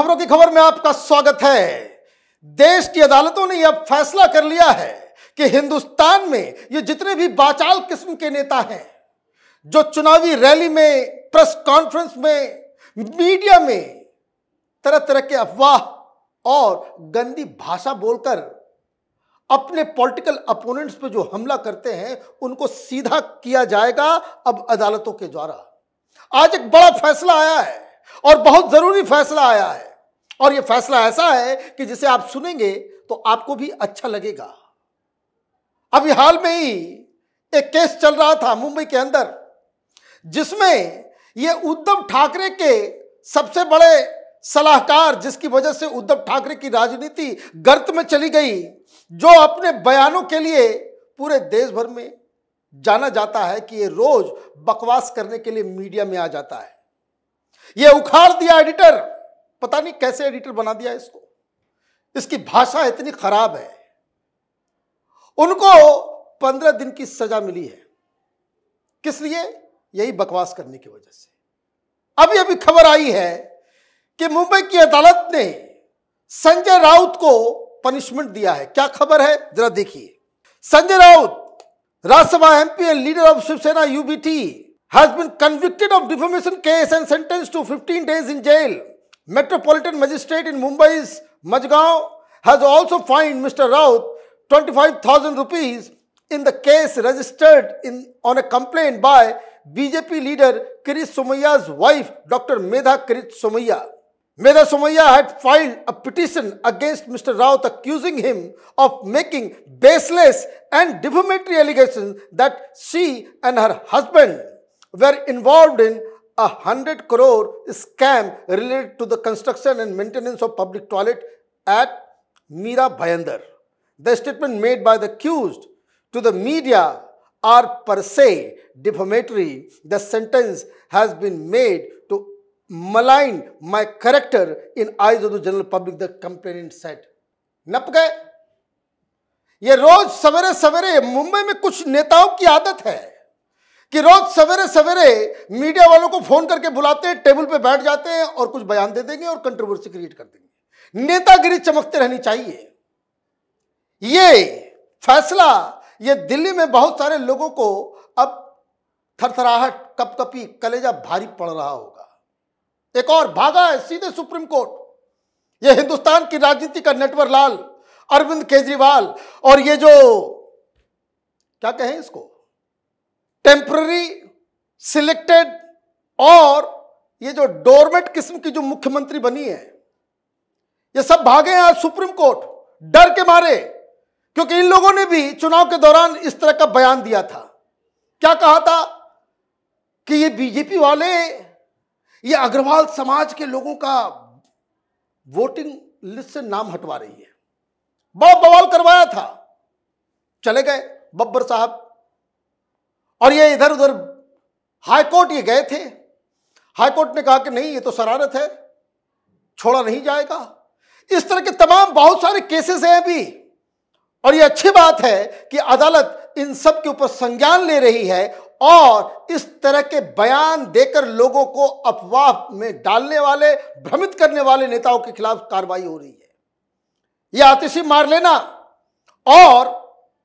खबरों की खबर में आपका स्वागत है देश की अदालतों ने यह फैसला कर लिया है कि हिंदुस्तान में ये जितने भी बाचाल किस्म के नेता हैं जो चुनावी रैली में प्रेस कॉन्फ्रेंस में मीडिया में तरह तरह के अफवाह और गंदी भाषा बोलकर अपने पॉलिटिकल अपोनेंट्स पर जो हमला करते हैं उनको सीधा किया जाएगा अब अदालतों के द्वारा आज एक बड़ा फैसला आया है और बहुत जरूरी फैसला आया है और ये फैसला ऐसा है कि जिसे आप सुनेंगे तो आपको भी अच्छा लगेगा अभी हाल में ही एक केस चल रहा था मुंबई के अंदर जिसमें ये उद्धव ठाकरे के सबसे बड़े सलाहकार जिसकी वजह से उद्धव ठाकरे की राजनीति गर्त में चली गई जो अपने बयानों के लिए पूरे देश भर में जाना जाता है कि ये रोज बकवास करने के लिए मीडिया में आ जाता है ये उखाड़ दिया एडिटर पता नहीं कैसे एडिटर बना दिया इसको इसकी भाषा इतनी खराब है उनको पंद्रह दिन की सजा मिली है किस लिए यही बकवास करने की वजह से अभी अभी खबर आई है कि मुंबई की अदालत ने संजय राउत को पनिशमेंट दिया है क्या खबर है जरा देखिए Sanjay Raut Rajya Sabha MP and leader of Shiv Sena UBT has been convicted of defamation case and sentence to 15 days in jail Metropolitan Magistrate in Mumbai's Majgaon has also fined Mr. Raut 25,000 rupees in the case registered in, on a complaint by BJP leader Kirit Somaiya's wife, Dr. Medha Kirit Somaiya. Medha Somaiya had filed a petition against Mr. Raut accusing him of making baseless and defamatory allegations that she and her husband were involved in a 100 crore scam related to the construction and maintenance of public toilet at Meera Bhayandar. The statement made by the accused to the media are per se defamatory. The sentence has been made to malign my character in eyes of the general public, the complainant said. नप गए ये रोज सवेरे सवेरे मुंबई में कुछ नेताओं की आदत है कि रोज सवेरे सवेरे मीडिया वालों को फोन करके बुलाते हैं टेबल पे बैठ जाते हैं और कुछ बयान दे देंगे और कंट्रोवर्सी क्रिएट कर देंगे नेतागिरी चमकते रहनी चाहिए ये फैसला ये दिल्ली में बहुत सारे लोगों को अब थरथराहट कपकपी कलेजा भारी पड़ रहा होगा एक और भागा है सीधे सुप्रीम कोर्ट ये हिंदुस्तान की राजनीति का नटवर लाल अरविंद केजरीवाल और ये जो क्या कहें इसको टेम्प्ररी सिलेक्टेड और ये जो डोरमेट किस्म की जो मुख्यमंत्री बनी है ये सब भागे हैं आज सुप्रीम कोर्ट डर के मारे क्योंकि इन लोगों ने भी चुनाव के दौरान इस तरह का बयान दिया था क्या कहा था कि ये बीजेपी वाले ये अग्रवाल समाज के लोगों का वोटिंग लिस्ट से नाम हटवा रही है बहुत बवाल करवाया था चले गए बब्बर साहब और ये इधर उधर हाईकोर्ट ये गए थे हाईकोर्ट ने कहा कि नहीं ये तो शरारत है छोड़ा नहीं जाएगा इस तरह के तमाम बहुत सारे केसेस हैं अभी और ये अच्छी बात है कि अदालत इन सब के ऊपर संज्ञान ले रही है और इस तरह के बयान देकर लोगों को अफवाह में डालने वाले भ्रमित करने वाले नेताओं के खिलाफ कार्रवाई हो रही है यह आतिशी मार लेना और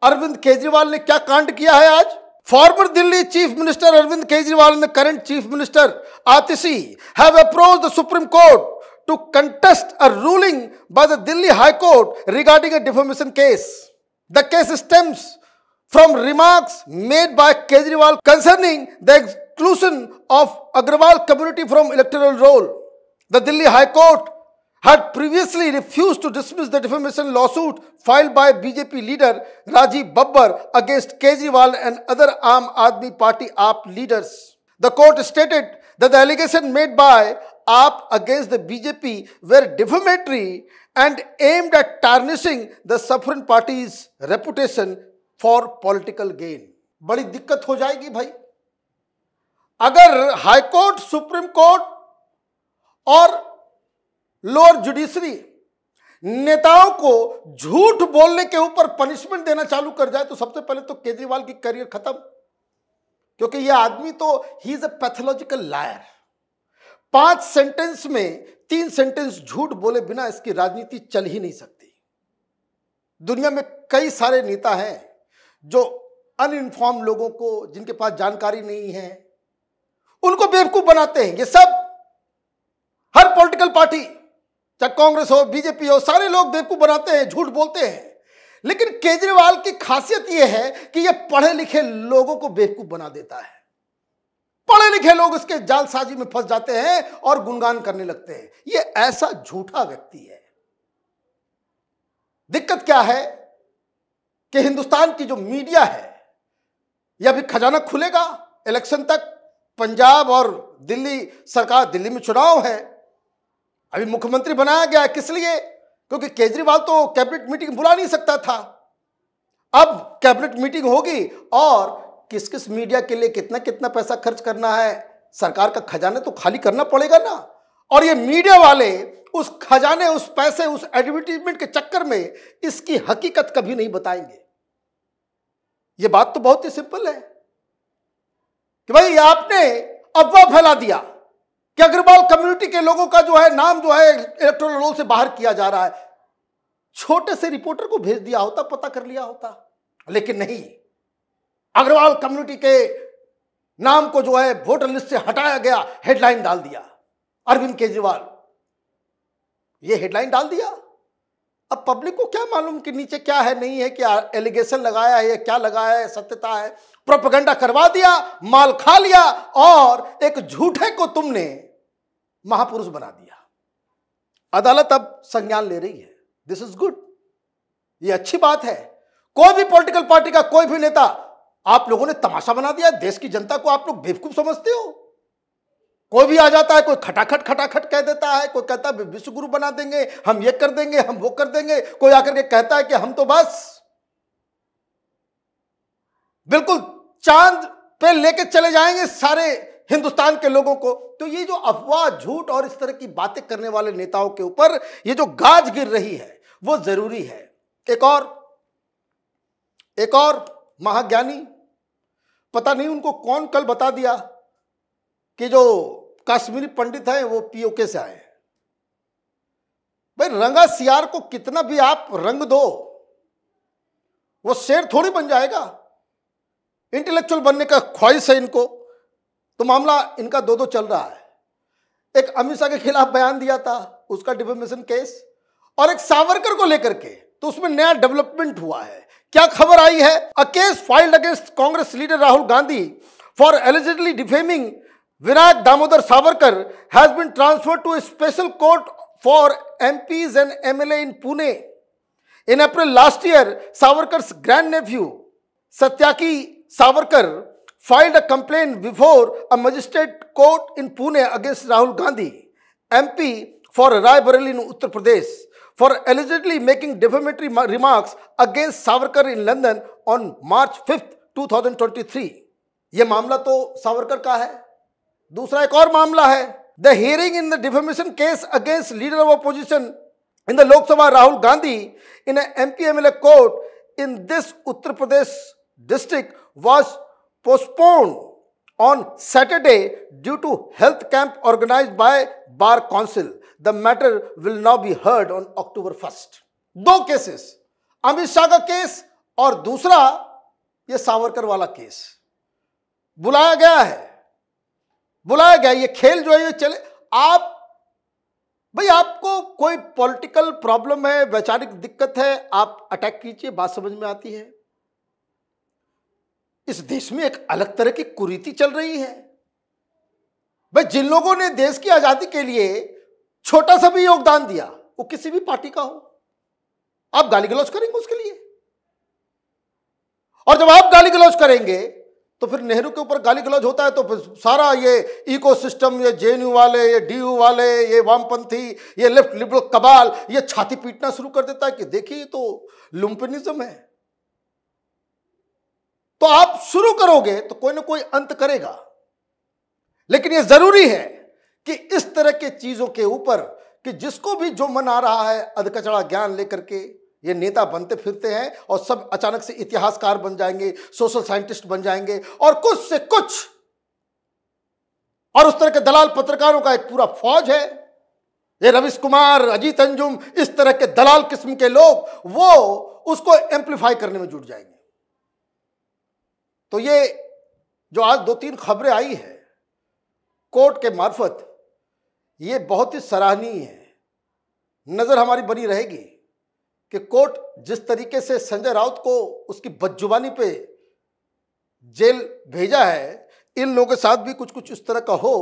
अरविंद केजरीवाल ने क्या कांड किया है आज Former Delhi Chief Minister Arvind Kejriwal and the current Chief Minister Atisi have approached the Supreme Court to contest a ruling by the Delhi High Court regarding a defamation case. The case stems from remarks made by Kejriwal concerning the exclusion of Agrawal community from electoral roll. The Delhi High Court had previously refused to dismiss the defamation lawsuit filed by BJP leader Rajiv Babbar against Kejriwal and other Aam Aadmi Party AAP leaders. The court stated that the allegations made by AAP against the BJP were defamatory and aimed at tarnishing the sovereign party's reputation for political gain. बड़ी दिक्कत हो जाएगी भाई अगर Court, Supreme Court, or lower judiciary नेताओं को झूठ बोलने के ऊपर पनिशमेंट देना चालू कर जाए तो सबसे पहले तो केजरीवाल की करियर खत्म क्योंकि यह आदमी तो he is a pathological liar पांच सेंटेंस में तीन सेंटेंस झूठ बोले बिना इसकी राजनीति चल ही नहीं सकती दुनिया में कई सारे नेता हैं जो अनइनफॉर्म लोगों को जिनके पास जानकारी नहीं है उनको बेवकूफ बनाते हैं ये सब हर पॉलिटिकल पार्टी चाहे कांग्रेस हो बीजेपी हो सारे लोग बेवकूफ़ बनाते हैं झूठ बोलते हैं लेकिन केजरीवाल की खासियत यह है कि यह पढ़े लिखे लोगों को बेवकूफ़ बना देता है पढ़े लिखे लोग इसके जालसाजी में फंस जाते हैं और गुणगान करने लगते हैं यह ऐसा झूठा व्यक्ति है दिक्कत क्या है कि हिंदुस्तान की जो मीडिया है यह अभी खजाना खुलेगा इलेक्शन तक पंजाब और दिल्ली सरकार दिल्ली में चुनाव है अभी मुख्यमंत्री बनाया गया किस लिए क्योंकि केजरीवाल तो कैबिनेट मीटिंग बुला नहीं सकता था अब कैबिनेट मीटिंग होगी और किस किस मीडिया के लिए कितना कितना पैसा खर्च करना है सरकार का खजाना तो खाली करना पड़ेगा ना और ये मीडिया वाले उस खजाने उस पैसे उस एडवर्टीजमेंट के चक्कर में इसकी हकीकत कभी नहीं बताएंगे ये बात तो बहुत ही सिंपल है कि भाई आपने अफवाह फैला दिया कि अग्रवाल कम्युनिटी के लोगों का जो है नाम जो है इलेक्ट्रोल रोल से बाहर किया जा रहा है छोटे से रिपोर्टर को भेज दिया होता पता कर लिया होता लेकिन नहीं अग्रवाल कम्युनिटी के नाम को जो है वोटर लिस्ट से हटाया गया हेडलाइन डाल दिया अरविंद केजरीवाल ये हेडलाइन डाल दिया अब पब्लिक को क्या मालूम कि नीचे क्या है नहीं है क्या एलिगेशन लगाया है या क्या लगाया है सत्यता है प्रोपगंडा करवा दिया माल खा लिया और एक झूठे को तुमने महापुरुष बना दिया अदालत अब संज्ञान ले रही है दिस इज गुड ये अच्छी बात है कोई भी पॉलिटिकल पार्टी का कोई भी नेता आप लोगों ने तमाशा बना दिया देश की जनता को आप लोग बेवकूफ समझते हो कोई भी आ जाता है कोई खटाखट खटाखट कह देता है कोई कहता है विश्व गुरु बना देंगे हम ये कर देंगे हम वो कर देंगे कोई आकर के कहता है कि हम तो बस बिल्कुल चांद पे लेके चले जाएंगे सारे हिंदुस्तान के लोगों को तो ये जो अफवाह झूठ और इस तरह की बातें करने वाले नेताओं के ऊपर ये जो गाज गिर रही है वो जरूरी है एक और एक और महाज्ञानी पता नहीं उनको कौन कल बता दिया कि जो कश्मीरी पंडित हैं वो पीओके से आए भाई रंगा सियार को कितना भी आप रंग दो वो शेर थोड़ी बन जाएगा इंटेलेक्चुअल बनने का ख्वाहिश है इनको तो मामला इनका दो दो चल रहा है एक अमित शाह के खिलाफ बयान दिया था उसका डिफेमेशन केस और एक सावरकर को लेकर के तो उसमें नया डेवलपमेंट हुआ है क्या खबर आई है a case filed against Congress leader Rahul Gandhi for allegedly defaming Vinayak Damodar Savarkar has been transfer to special court for M and M in Pune in April last year Savarkar grand nephew Satyaki Savarkar filed a complaint before a magistrate court in Pune against Rahul Gandhi, MP for Rai Bareilly in Uttar Pradesh, for allegedly making defamatory remarks against Savarkar in London on March 5th, 2023. ये मामला तो सावरकर का है दूसरा एक और मामला है the hearing in the defamation case against leader of opposition in the Lok Sabha Rahul Gandhi in M P M L A court in this Uttar Pradesh district was postponed on Saturday due to health camp organized by Bar Council. The matter will now be heard on October 1st. two cases amit Shah का case और दूसरा ये सावरकर वाला case बुलाया गया है बुलाया गया ये खेल जो है ये चले आप भाई आपको कोई पॉलिटिकल प्रॉब्लम है वैचारिक दिक्कत है आप अटैक कीजिए बात समझ में आती है इस देश में एक अलग तरह की कुरीति चल रही है भाई जिन लोगों ने देश की आजादी के लिए छोटा सा भी योगदान दिया वो किसी भी पार्टी का हो आप गाली गलौज करेंगे उसके लिए और जब आप गाली गलौज करेंगे तो फिर नेहरू के ऊपर गाली गलौज होता है तो फिर सारा ये इकोसिस्टम ये जेएनयू वाले ये डीयू वाले ये वामपंथी ये लेफ्ट लिबरल कबाल ये छाती पीटना शुरू कर देता है कि देखिए तो लुम्पनिज्म है तो आप शुरू करोगे तो कोई ना कोई अंत करेगा लेकिन यह जरूरी है कि इस तरह के चीजों के ऊपर कि जिसको भी जो मन आ रहा है अधकचड़ा ज्ञान लेकर के ये नेता बनते फिरते हैं और सब अचानक से इतिहासकार बन जाएंगे सोशल साइंटिस्ट बन जाएंगे और कुछ से कुछ और उस तरह के दलाल पत्रकारों का एक पूरा फौज है ये रविश कुमार अजीत अंजुम इस तरह के दलाल किस्म के लोग वो उसको एम्प्लीफाई करने में जुट जाएंगे तो ये जो आज दो तीन खबरें आई है कोर्ट के मार्फत ये बहुत ही सराहनीय है नज़र हमारी बनी रहेगी कि कोर्ट जिस तरीके से संजय राउत को उसकी बदजुबानी पे जेल भेजा है इन लोगों के साथ भी कुछ कुछ इस तरह का हो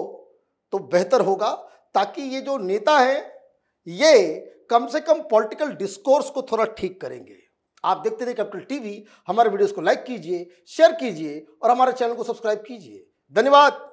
तो बेहतर होगा ताकि ये जो नेता हैं ये कम से कम पॉलिटिकल डिस्कोर्स को थोड़ा ठीक करेंगे आप देखते रहिए कैपिटल टीवी हमारे वीडियोस को लाइक कीजिए शेयर कीजिए और हमारे चैनल को सब्सक्राइब कीजिए धन्यवाद